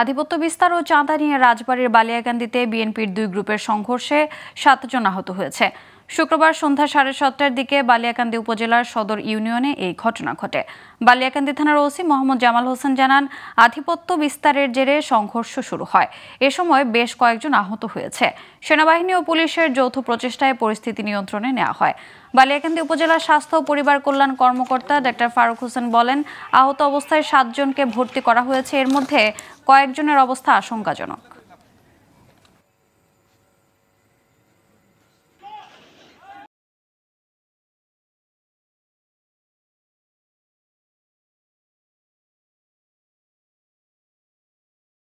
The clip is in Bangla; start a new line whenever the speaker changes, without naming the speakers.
আধিপত্য বিস্তার ও চাঁদা নিয়ে রাজবাড়ির বালিয়াকান্দিতে বিএনপির দুই গ্রুপের সংঘর্ষে সাতজন আহত হয়েছে শুক্রবার সন্ধ্যা সাড়ে সাতটার দিকে বালিয়াকান্দি উপজেলার সদর ইউনিয়নে এই ঘটনা ঘটে বালিয়াকান্দি থানার ওসি মোহাম্মদ জামাল হোসেন জানান আধিপত্য বিস্তারের জেরে সংঘর্ষ শুরু হয় এ সময় বেশ কয়েকজন আহত হয়েছে সেনাবাহিনী ও পুলিশের যৌথ প্রচেষ্টায় পরিস্থিতি নিয়ন্ত্রণে নেওয়া হয় বালিয়াকান্দি উপজেলা স্বাস্থ্য ও পরিবার কল্যাণ কর্মকর্তা ডাক্তার ফারুক হোসেন বলেন আহত অবস্থায় সাতজনকে ভর্তি করা হয়েছে এর মধ্যে কয়েকজনের অবস্থা আশঙ্কাজনক